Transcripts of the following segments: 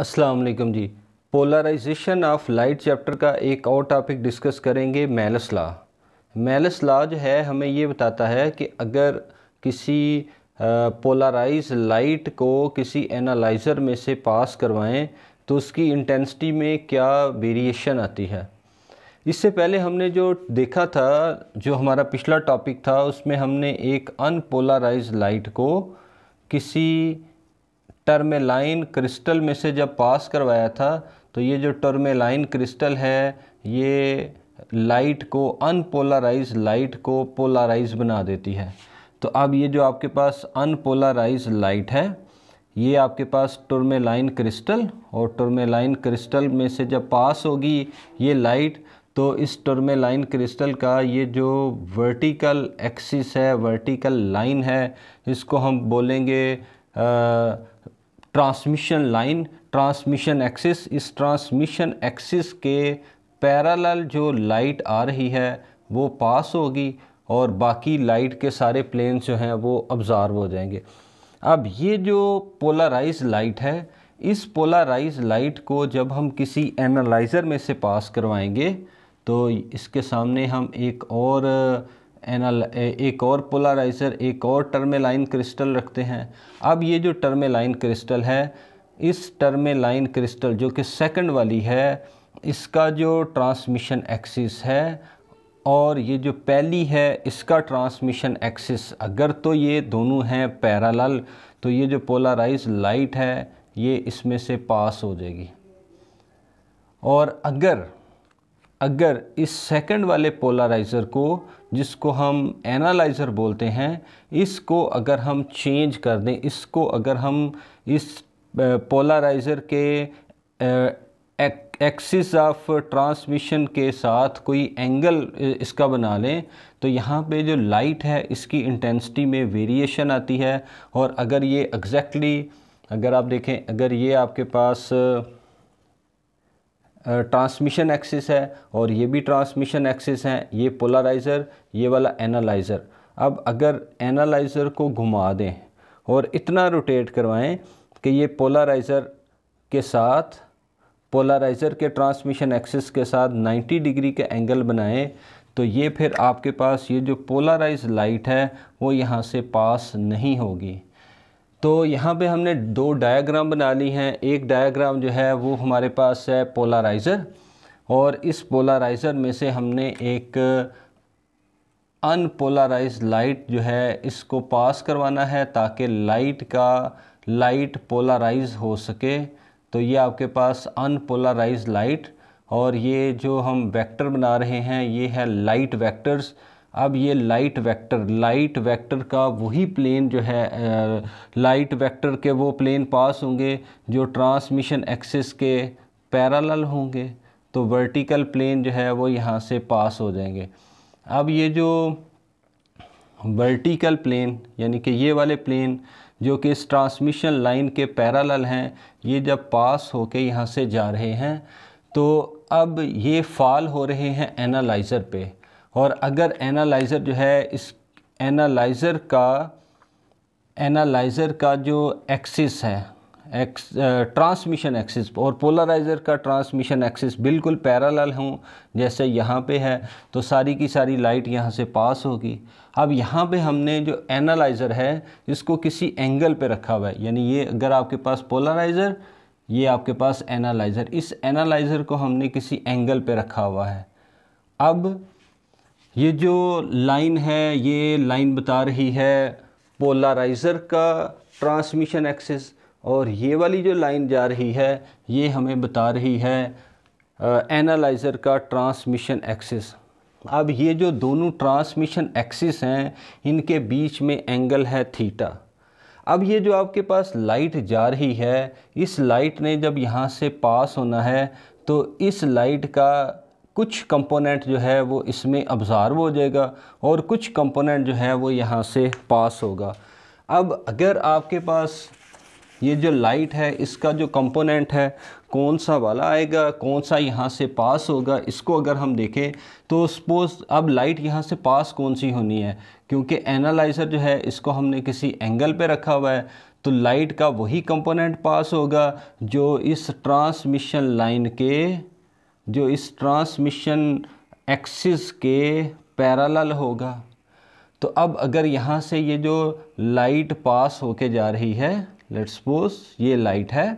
अस्सलाम वालेकुम जी पोलराइजेशन ऑफ लाइट चैप्टर का एक और टॉपिक डिस्कस करेंगे मैलस ला मैलस ला जो है हमें ये बताता है कि अगर किसी पोलराइज लाइट को किसी एनालाइज़र में से पास करवाएं तो उसकी इंटेंसिटी में क्या वेरिएशन आती है इससे पहले हमने जो देखा था जो हमारा पिछला टॉपिक था उसमें हमने एक अनपोलराइज लाइट को किसी टर्मेलाइन क्रिस्टल में से जब पास करवाया था तो ये जो टर्मेलाइन क्रिस्टल है ये लाइट को अनपोलराइज लाइट को पोलराइज बना देती है तो अब ये जो आपके पास अनपोलराइज लाइट है ये आपके पास टर्मेलाइन क्रिस्टल और टर्मेलाइन क्रिस्टल में से जब पास होगी ये लाइट तो इस टर्मेलाइन क्रिस्टल का ये जो वर्टिकल एक्सिस है वर्टिकल लाइन है इसको हम बोलेंगे आ, ट्रांसमिशन लाइन ट्रांसमिशन एक्सिस इस ट्रांसमिशन एक्सिस के पैरेलल जो लाइट आ रही है वो पास होगी और बाकी लाइट के सारे प्लेन्स जो हैं वो ऑब्ज़ार्व हो जाएंगे अब ये जो पोलराइज लाइट है इस पोलराइज लाइट को जब हम किसी एनालाइज़र में से पास करवाएंगे तो इसके सामने हम एक और एनल एक और पोलराइज़र एक और टर्मेलाइन क्रिस्टल रखते हैं अब ये जो टर्मेलाइन क्रिस्टल है इस टर्मेलाइन क्रिस्टल जो कि सेकंड वाली है इसका जो ट्रांसमिशन एक्सिस है और ये जो पहली है इसका ट्रांसमिशन एक्सिस अगर तो ये दोनों हैं पैरालल तो ये जो पोलराइज लाइट है ये इसमें से पास हो जाएगी और अगर अगर इस सेकंड वाले पोलराइज़र को जिसको हम एनालाइज़र बोलते हैं इसको अगर हम चेंज कर दें इसको अगर हम इस पोलराइज़र के एक्सिस ऑफ ट्रांसमिशन के साथ कोई एंगल इसका बना लें तो यहाँ पे जो लाइट है इसकी इंटेंसिटी में वेरिएशन आती है और अगर ये एग्जैक्टली exactly, अगर आप देखें अगर ये आपके पास ट्रांसमिशन एक्सिस है और ये भी ट्रांसमिशन एक्सिस है ये पोलराइज़र ये वाला एनालाइज़र अब अगर एनालाइज़र को घुमा दें और इतना रोटेट करवाएं कि ये पोलराइज़र के साथ पोलराइज़र के ट्रांसमिशन एक्सिस के साथ 90 डिग्री के एंगल बनाएं तो ये फिर आपके पास ये जो पोलराइज लाइट है वो यहाँ से पास नहीं होगी तो यहाँ पे हमने दो डायग्राम बना ली हैं एक डायग्राम जो है वो हमारे पास है पोलराइज़र और इस पोलराइज़र में से हमने एक अनपोलराइज लाइट जो है इसको पास करवाना है ताकि लाइट का लाइट पोलराइज हो सके तो ये आपके पास अनपोलराइज लाइट और ये जो हम वेक्टर बना रहे हैं ये है लाइट वेक्टर्स अब ये लाइट वेक्टर लाइट वेक्टर का वही प्लेन जो है आ, लाइट वेक्टर के वो प्लेन पास होंगे जो ट्रांसमिशन एक्सिस के पैरेलल होंगे तो वर्टिकल प्लेन जो है वो यहाँ से पास हो जाएंगे अब ये जो वर्टिकल प्लेन यानी कि ये वाले प्लेन जो कि इस ट्रांसमिशन लाइन के पैरेलल हैं ये जब पास होके यहाँ से जा रहे हैं तो अब ये फॉल हो रहे हैं एनालाइज़र पे और अगर एनालाइज़र जो है इस एनालाइज़र का एनालाइज़र का जो एक्सिस है एक्स ट्रांसमिशन एक्सिस और पोलराइज़र का ट्रांसमिशन एक्सिस बिल्कुल पैराल हूँ जैसे यहाँ पे है तो सारी की सारी लाइट यहाँ से पास होगी अब यहाँ पे हमने जो एनालाइज़र है इसको किसी एंगल पे रखा हुआ है यानी ये अगर आपके पास पोलराइज़र ये आपके पास एनालाइज़र इस एनालाइज़र को हमने किसी एंगल पे रखा हुआ है अब ये जो लाइन है ये लाइन बता रही है पोलराइज़र का ट्रांसमिशन एक्सेस और ये वाली जो लाइन जा रही है ये हमें बता रही है एनालाइज़र का ट्रांसमिशन एक्सेस अब ये जो दोनों ट्रांसमिशन एक्सिस हैं इनके बीच में एंगल है थीटा अब ये जो आपके पास लाइट जा रही है इस लाइट ने जब यहाँ से पास होना है तो इस लाइट का कुछ कंपोनेंट जो है वो इसमें ऑब्ज़ार्व हो जाएगा और कुछ कंपोनेंट जो है वो यहाँ से पास होगा अब अगर आपके पास ये जो लाइट है इसका जो कंपोनेंट है कौन सा वाला आएगा कौन सा यहाँ से पास होगा इसको अगर हम देखें तो सपोज़ अब लाइट यहाँ से पास कौन सी होनी है क्योंकि एनालाइज़र जो है इसको हमने किसी एंगल पे रखा हुआ है तो लाइट का वही कंपोनेंट पास होगा जो इस ट्रांसमिशन लाइन के जो इस ट्रांसमिशन एक्सिस के पैरेलल होगा तो अब अगर यहाँ से ये जो लाइट पास होके जा रही है लेट्स सपोज ये लाइट है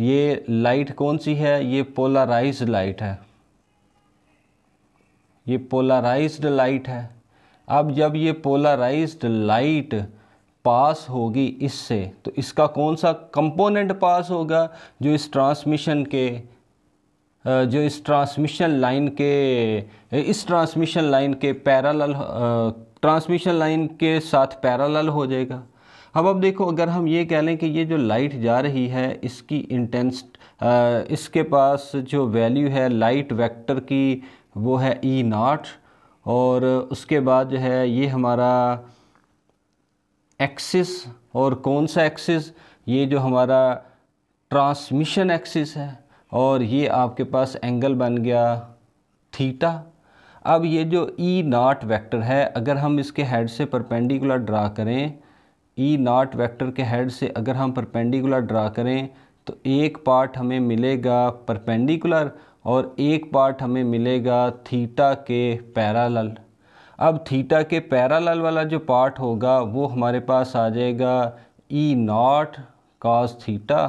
ये लाइट कौन सी है ये पोलराइज लाइट है ये पोलराइज लाइट है अब जब ये पोलराइज लाइट पास होगी इससे तो इसका कौन सा कंपोनेंट पास होगा जो इस ट्रांसमिशन के जो इस ट्रांसमिशन लाइन के इस ट्रांसमिशन लाइन के पैरल ट्रांसमिशन लाइन के साथ पैरल हो जाएगा अब अब देखो अगर हम ये कह लें कि ये जो लाइट जा रही है इसकी इंटेंस इसके पास जो वैल्यू है लाइट वेक्टर की वो है ई e नाट और उसके बाद जो है ये हमारा एक्सिस और कौन सा एक्सिस ये जो हमारा ट्रांसमिशन एक्सिस है और ये आपके पास एंगल बन गया थीटा अब ये जो ई नाट वैक्टर है अगर हम इसके हेड से परपेंडिकुलर ड्रा करें ई नाट वैक्टर के हेड से अगर हम परपेंडिकुलर ड्रा करें तो एक पार्ट हमें मिलेगा परपेंडिकुलर और एक पार्ट हमें मिलेगा थीटा के पैरालल अब थीटा के पैरालल वाला जो पार्ट होगा वो हमारे पास आ जाएगा ई नाट कास थीटा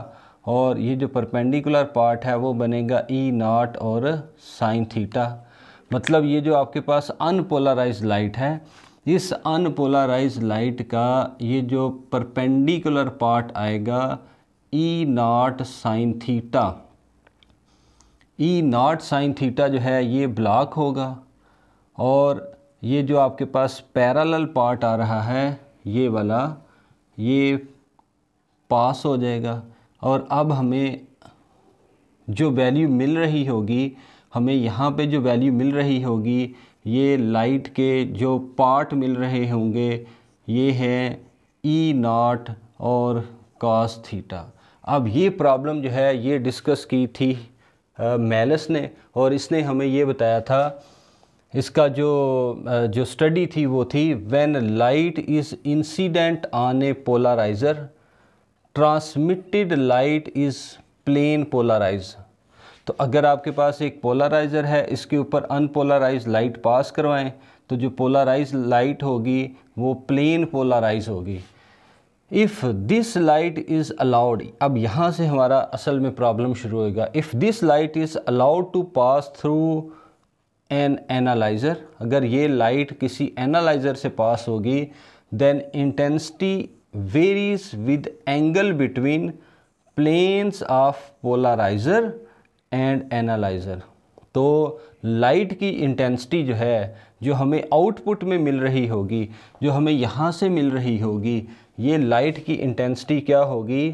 और ये जो परपेंडिकुलर पार्ट है वो बनेगा ई e नाट और साइन थीटा मतलब ये जो आपके पास अनपोलराइज लाइट है इस अनपोलराइज लाइट का ये जो परपेंडिकुलर पार्ट आएगा E naught sine theta E naught sine theta जो है ये ब्लॉक होगा और ये जो आपके पास पैरेलल पार्ट आ रहा है ये वाला ये पास हो जाएगा और अब हमें जो वैल्यू मिल रही होगी हमें यहाँ पे जो वैल्यू मिल रही होगी ये लाइट के जो पार्ट मिल रहे होंगे ये हैं ई नॉट और कॉस थीटा अब ये प्रॉब्लम जो है ये डिस्कस की थी मैलस ने और इसने हमें ये बताया था इसका जो जो स्टडी थी वो थी when light is incident on a polarizer transmitted light is plane polarize तो अगर आपके पास एक पोलराइज़र है इसके ऊपर अनपोलराइज लाइट पास करवाएं तो जो पोलराइज लाइट होगी वो प्लेन पोलराइज होगी if this light is allowed अब यहाँ से हमारा असल में प्रॉब्लम शुरू होगा if this light is allowed to pass through an analyzer अगर ये लाइट किसी एनालाइज़र से पास होगी then intensity varies with angle between planes of polarizer and analyzer तो लाइट की इंटेंसिटी जो है जो हमें आउटपुट में मिल रही होगी जो हमें यहाँ से मिल रही होगी ये लाइट की इंटेंसिटी क्या होगी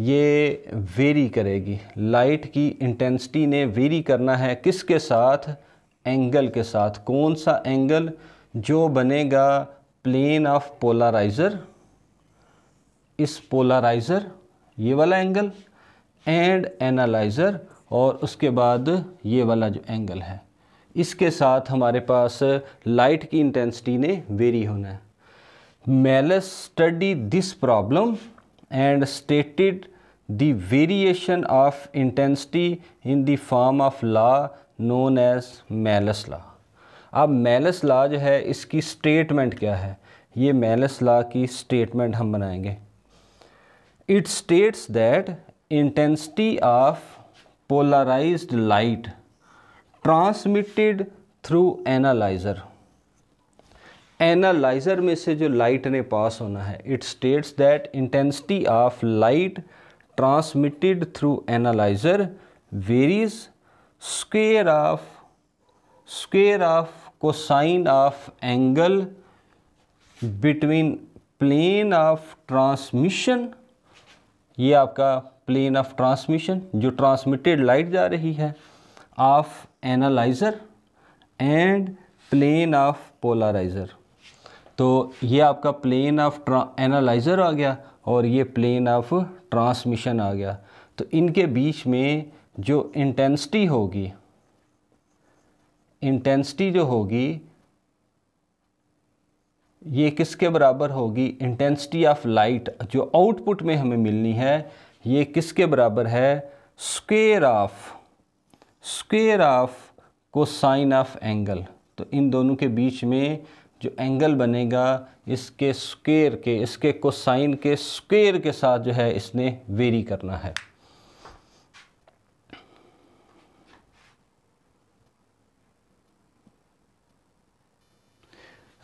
ये वेरी करेगी लाइट की इंटेंसिटी ने वेरी करना है किसके साथ एंगल के साथ कौन सा एंगल जो बनेगा प्लेन ऑफ पोलराइज़र इस पोलराइज़र ये वाला एंगल एंड एनालाइज़र और उसके बाद ये वाला जो एंगल है इसके साथ हमारे पास लाइट की इंटेंसिटी ने वेरी होना है Malus study this problem and stated the variation of intensity in the form of law known as Malus law अब मेलस लॉ जो है इसकी स्टेटमेंट क्या है ये मेलस लॉ की स्टेटमेंट हम बनाएंगे it states that intensity of polarized light transmitted through analyzer analyzer में से जो light ने pass होना है it states that intensity of light transmitted through analyzer varies square of square of cosine of angle between plane of transmission ये आपका plane of transmission जो transmitted light जा रही है of analyzer and plane of polarizer तो ये आपका plane of analyser आ गया और ये प्लेन ऑफ ट्रांसमिशन आ गया तो इनके बीच में जो इंटेंसिटी होगी इंटेंसिटी जो होगी ये किसके बराबर होगी इंटेंसिटी ऑफ लाइट जो आउटपुट में हमें मिलनी है ये किसके बराबर है square of square of cosine of angle तो इन दोनों के बीच में जो एंगल बनेगा इसके स्क्वेयर के इसके कोसाइन के स्क्वेयर के साथ जो है इसने वेरी करना है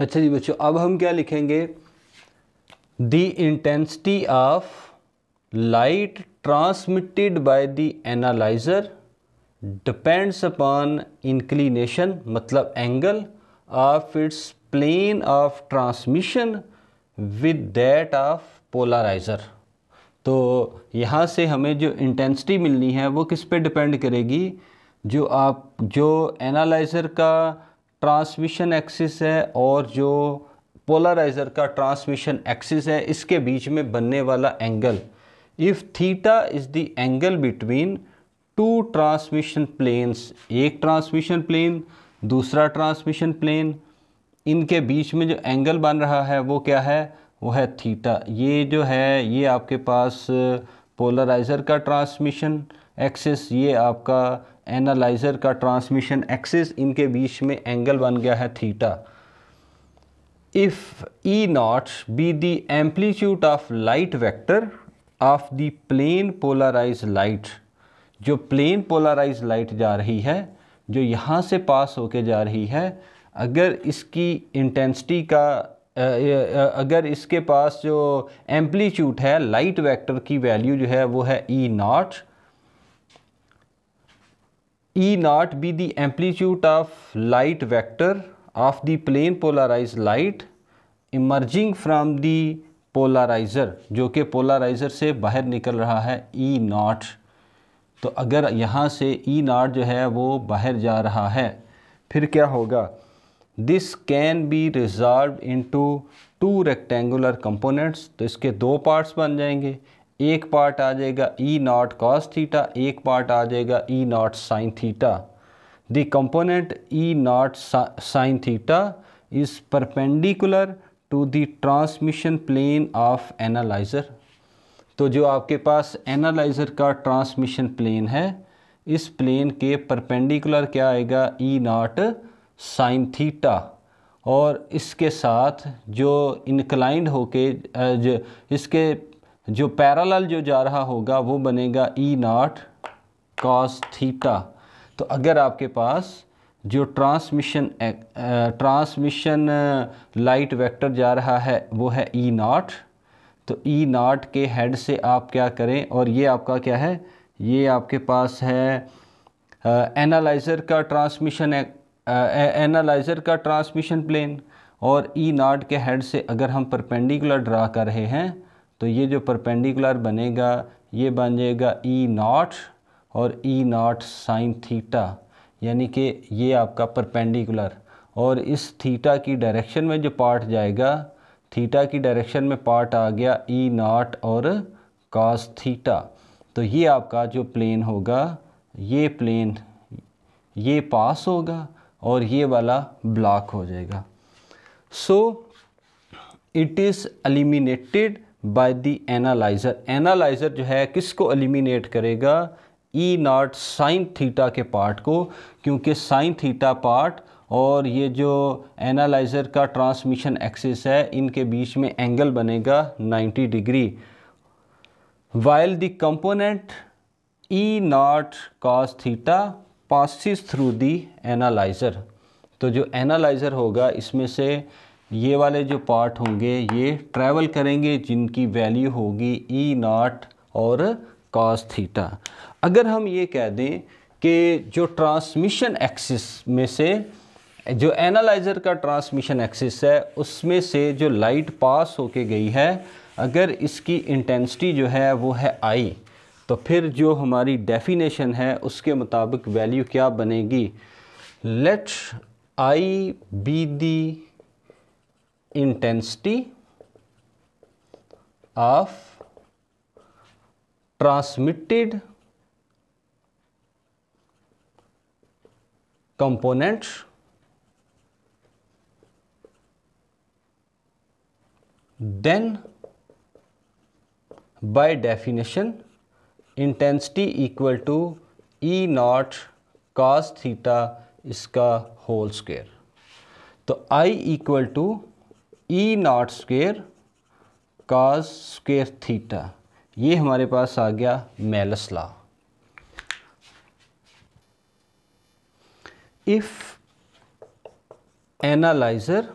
अच्छा जी बच्चों अब हम क्या लिखेंगे the intensity of light transmitted by the analyzer depends upon inclination मतलब angle of its plane of transmission with that of polarizer तो यहाँ से हमें जो इंटेंसिटी मिलनी है वो किस पे डिपेंड करेगी जो आप जो एनालाइज़र का ट्रांसमिशन एक्सिस है और जो पोलराइज़र का ट्रांसमिशन एक्सिस है इसके बीच में बनने वाला angle if theta is the angle between two transmission planes एक ट्रांसमिशन प्लेन दूसरा ट्रांसमिशन प्लेन इनके बीच में जो एंगल बन रहा है वो क्या है वो है थीटा ये जो है ये आपके पास पोलराइज़र का ट्रांसमिशन एक्सेस ये आपका एनालाइज़र का ट्रांसमिशन एक्सिस इनके बीच में एंगल बन गया है theta if E naught be the amplitude of light vector of the plane polarize light जो प्लेन पोलराइज लाइट जा रही है जो यहाँ से पास होके जा रही है अगर इसकी इंटेंसिटी का अगर इसके पास जो एम्पलीट्यूड है लाइट वेक्टर की वैल्यू जो है वो है E e naught E naught be the amplitude of light vector of the plane polarized light emerging from the polarizer जो कि polarizer से बाहर निकल रहा है E naught तो अगर यहाँ से E naught जो है वो बाहर जा रहा है फिर क्या होगा this can be resolve into two rectangular components तो इसके दो पार्ट्स बन जाएंगे एक पार्ट आ जाएगा ई नॉट कॉस थीटा एक पार्ट आ जाएगा E naught sine theta the component E naught sine theta is perpendicular to the transmission plane of analyzer तो जो आपके पास एनालाइज़र का ट्रांसमिशन प्लेन है इस प्लेन के परपेंडिकुलर क्या आएगा ई नॉट साइन थीटा और इसके साथ जो इनक्लाइंड होके जो इसके जो पैरेलल जो जा रहा होगा वो बनेगा ई नाट कॉस थीटा तो अगर आपके पास जो ट्रांसमिशन ट्रांसमिशन लाइट वेक्टर जा रहा है वो है ई e नाट तो ई e नाट के हेड से आप क्या करें और ये आपका क्या है ये आपके पास है एनालाइज़र का ट्रांसमिशन एनालाइज़र का ट्रांसमिशन प्लेन और ई e नाट के हेड से अगर हम परपेंडिकुलर ड्रा कर रहे हैं तो ये जो परपेंडिकुलर बनेगा ये बन जाएगा ई e नॉट और ई नॉट साइन थीटा यानी कि ये आपका परपेंडिकुलर और इस थीटा की डायरेक्शन में जो पार्ट जाएगा थीटा की डायरेक्शन में पार्ट आ गया ई e नॉट और कास थीटा तो ये आपका जो प्लेन होगा ये प्लेन ये पास होगा और ये वाला ब्लॉक हो जाएगा so it is eliminated by the analyzer analyzer जो है किसको एलिमिनेट करेगा ई नॉट साइन थीटा के पार्ट को क्योंकि साइन थीटा पार्ट और ये जो एनालाइज़र का ट्रांसमिशन एक्सिस है इनके बीच में एंगल बनेगा 90 degree while the component E naught cos theta passes through the analyzer तो जो एनालाइज़र होगा इसमें से ये वाले जो पार्ट होंगे ये ट्रैवल करेंगे जिनकी वैल्यू होगी ई e नाट और कॉस थीटा अगर हम ये कह दें कि जो ट्रांसमिशन एक्सिस में से जो एनालाइज़र का ट्रांसमिशन एक्सिस है उसमें से जो लाइट पास होके गई है अगर इसकी इंटेंसिटी जो है वो है आई तो फिर जो हमारी डेफिनेशन है उसके मुताबिक वैल्यू क्या बनेगी let's I be the intensity of transmitted components then by definition intensity equal to e naught cos theta इसका होल स्केयर तो I equal to E naught square cos square theta ये हमारे पास आ गया Malus law if analyzer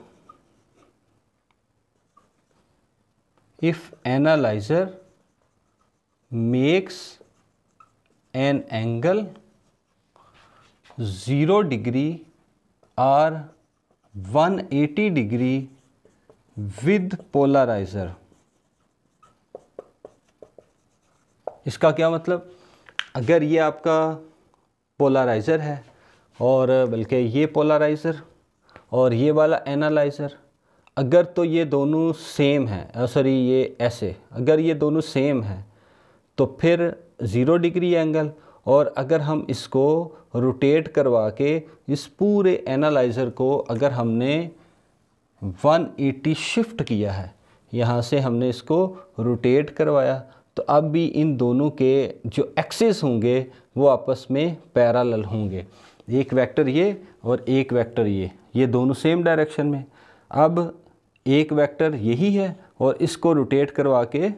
if analyzer makes an angle 0 degree or 180 degree with polarizer इसका क्या मतलब अगर ये आपका पोलराइज़र है और बल्कि ये पोलराइज़र और ये वाला एनालाइज़र अगर तो ये दोनों सेम है सॉरी ये ऐसे अगर ये दोनों सेम है तो फिर ज़ीरो डिग्री एंगल और अगर हम इसको रोटेट करवा के इस पूरे एनालाइज़र को अगर हमने 180 शिफ्ट किया है यहाँ से हमने इसको रोटेट करवाया तो अब भी इन दोनों के जो एक्सेस होंगे वो आपस में पैरल होंगे एक वेक्टर ये और एक वेक्टर ये ये दोनों सेम डायरेक्शन में अब एक वेक्टर यही है और इसको रोटेट करवा के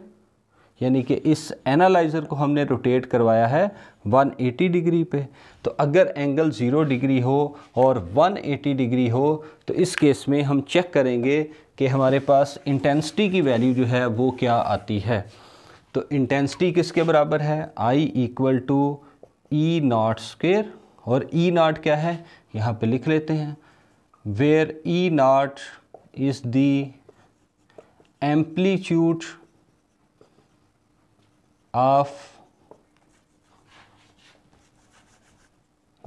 यानी कि इस एनालाइज़र को हमने रोटेट करवाया है 180 डिग्री पे तो अगर एंगल ज़ीरो डिग्री हो और 180 डिग्री हो तो इस केस में हम चेक करेंगे कि हमारे पास इंटेंसिटी की वैल्यू जो है वो क्या आती है तो इंटेंसिटी किसके बराबर है I equal to E naught square और ई e नाट क्या है यहाँ पे लिख लेते हैं where E naught is the amplitude of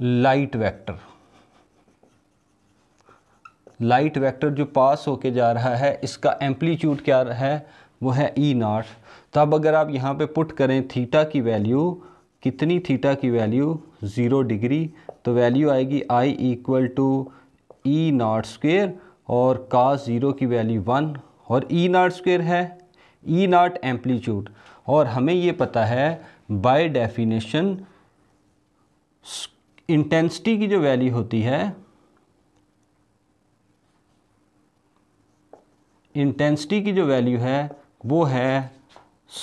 light vector light vector जो पास होके जा रहा है इसका एम्पलीट्यूड क्या है वो है ई e नॉट तो अब अगर आप यहाँ पे पुट करें थीटा की वैल्यू कितनी थीटा की वैल्यू ज़ीरो डिग्री तो वैल्यू आएगी I equal to E naught square और का ज़ीरो की वैल्यू वन और ई नॉट स्क्वेयर है ई नॉट एम्पलीट्यूड और हमें ये पता है बाय डेफिनेशन इंटेंसिटी की जो वैल्यू होती है इंटेंसिटी की जो वैल्यू है वो है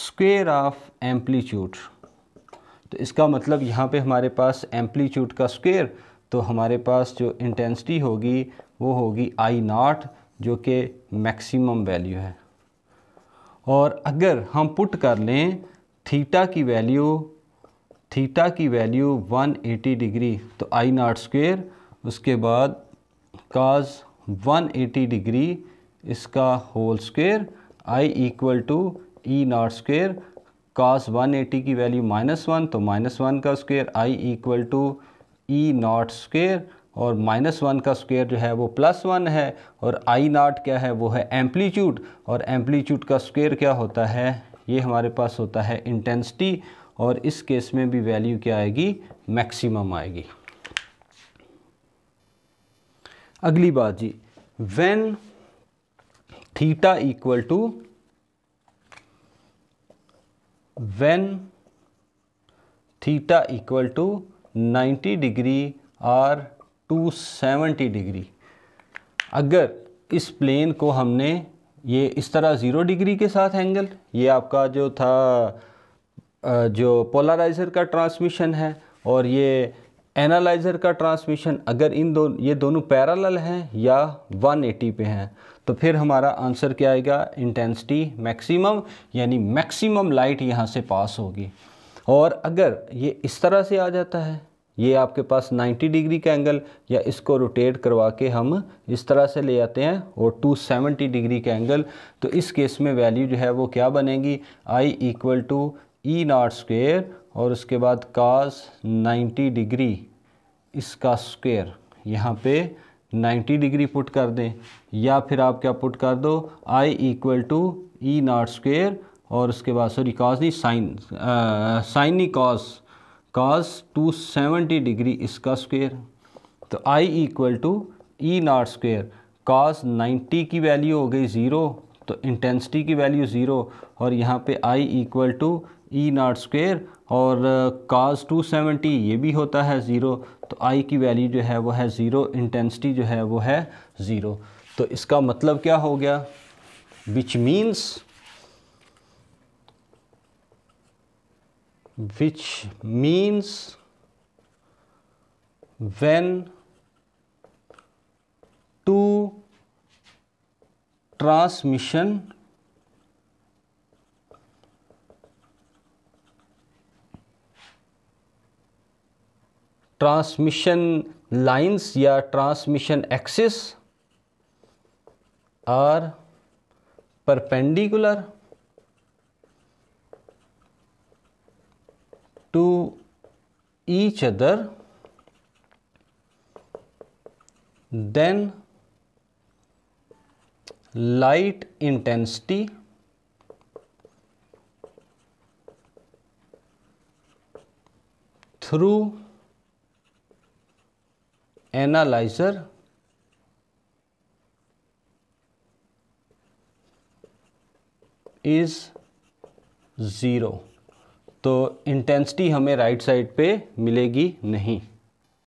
स्क्वेयर ऑफ एम्पलीट्यूड तो इसका मतलब यहाँ पे हमारे पास एम्पलीट्यूड का स्क्वेयर तो हमारे पास जो इंटेंसिटी होगी वो होगी आई नॉट जो कि मैक्सिमम वैल्यू है और अगर हम पुट कर लें थीटा की वैल्यू थीटा की वैल्यू 180 डिग्री तो आई नॉट स्क्वेयर उसके बाद काज 180 डिग्री इसका whole square I equal to E naught square cos 180 की वैल्यू माइनस वन तो माइनस वन का square I equal to E naught square और माइनस वन का स्क्वायर जो है वो प्लस वन है और आई नाट क्या है वो है एम्पलीट्यूड और एम्पलीट्यूड का स्क्वायर क्या होता है ये हमारे पास होता है इंटेंसिटी और इस केस में भी वैल्यू क्या आएगी मैक्सिमम आएगी अगली बात जी when theta equal to when theta equal to 90 degree or two seventy degree अगर इस प्लेन को हमने ये इस तरह ज़ीरो डिग्री के साथ एंगल ये आपका जो था जो पोलराइज़र का ट्रांसमिशन है और ये एनालाइज़र का ट्रांसमिशन अगर इन दो ये दोनों पैरेलल हैं या 180 पे हैं तो फिर हमारा आंसर क्या आएगा इंटेंसिटी मैक्सिमम यानी मैक्सिमम लाइट यहाँ से पास होगी और अगर ये इस तरह से आ जाता है ये आपके पास 90 डिग्री का एंगल या इसको रोटेट करवा के हम इस तरह से ले आते हैं और 270 डिग्री का एंगल तो इस केस में वैल्यू जो है वो क्या बनेगी I equal to E naught square और उसके बाद काज 90 डिग्री इसका स्क्वेयर यहाँ पे 90 डिग्री पुट कर दें या फिर आप क्या पुट कर दो I equal to E naught square और उसके बाद सॉरी कॉज नहीं साइन साइन नहीं cos cos two seventy degree इसका स्क्वेयर तो I equal to E naught square cos ninety की वैल्यू हो गई ज़ीरो तो इंटेंसिटी की वैल्यू ज़ीरो और यहाँ पे I equal to E naught square और काज टू सेवेंटी ये भी होता है ज़ीरो तो आई की वैल्यू जो है वो है ज़ीरो इंटेंसिटी जो है वो है ज़ीरो तो इसका मतलब क्या हो गया which means which means when two transmission transmission lines या transmission axis are perpendicular to each other then light intensity through analyzer is 0 तो इंटेंसिटी हमें राइट साइड पे मिलेगी नहीं